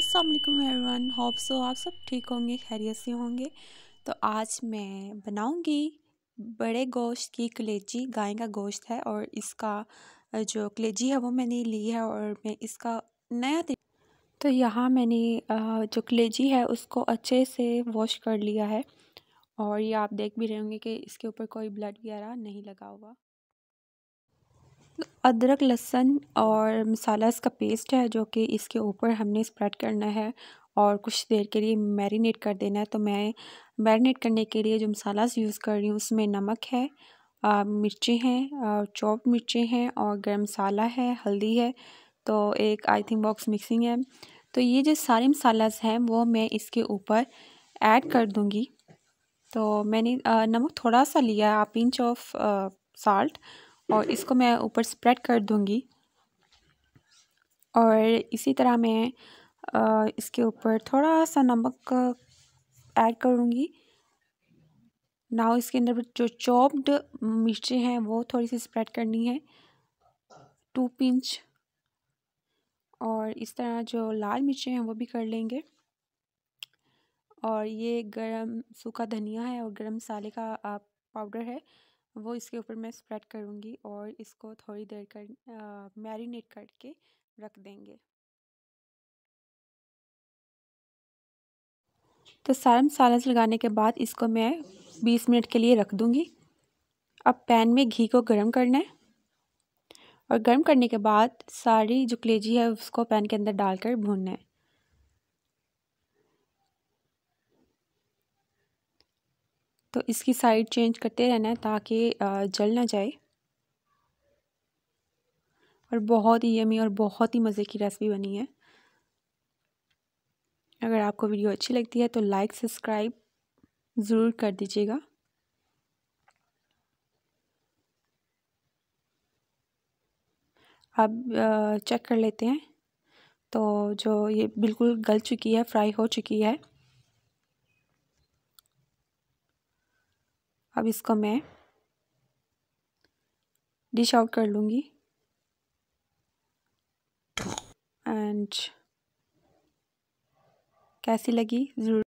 असलम वालेकुम everyone hope so आप सब ठीक होंगे खैरियत से होंगे तो आज मैं बनाऊंगी बड़े गोश्त की कलेजी गाय का गोश्त है और इसका जो कलेजी है वो मैंने ली है और मैं इसका नया तो यहाँ मैंने जो कलेजी है उसको अच्छे से वॉश कर लिया है और ये आप देख भी रहे होंगे कि इसके ऊपर कोई ब्लड वगैरह नहीं लगा हुआ अदरक लहसन और मसाला इसका पेस्ट है जो कि इसके ऊपर हमने स्प्रेड करना है और कुछ देर के लिए मैरिनेट कर देना है तो मैं मैरिनेट करने के लिए जो मसालास यूज़ कर रही हूँ उसमें नमक है मिर्ची हैं चॉप मिर्ची हैं और गर्म मसाला है हल्दी है तो एक आई थिंक बॉक्स मिक्सिंग है तो ये जो सारे मसालास हैं वो मैं इसके ऊपर ऐड कर दूँगी तो मैंने नमक थोड़ा सा लिया है पिंच ऑफ साल्ट और इसको मैं ऊपर स्प्रेड कर दूंगी और इसी तरह मैं इसके ऊपर थोड़ा सा नमक ऐड करूँगी नाउ इसके अंदर जो चॉप्ड मिर्चें हैं वो थोड़ी सी स्प्रेड करनी है टू पिंच और इस तरह जो लाल मिर्चें हैं वो भी कर लेंगे और ये गरम सूखा धनिया है और गरम मसाले का पाउडर है वो इसके ऊपर मैं स्प्रेड करूँगी और इसको थोड़ी देर कर मैरिनेट करके रख देंगे तो सारा मसाला लगाने के बाद इसको मैं 20 मिनट के लिए रख दूँगी अब पैन में घी को गर्म करना है और गर्म करने के बाद सारी जो कलेजी है उसको पैन के अंदर डालकर भूनना है तो इसकी साइड चेंज करते रहना है ताकि जल ना जाए और बहुत ही यमी और बहुत ही मज़े की रेसिपी बनी है अगर आपको वीडियो अच्छी लगती है तो लाइक सब्सक्राइब ज़रूर कर दीजिएगा अब चेक कर लेते हैं तो जो ये बिल्कुल गल चुकी है फ्राई हो चुकी है अब इसको मैं डिश आउट कर लूँगी एंड कैसी लगी ज़रूर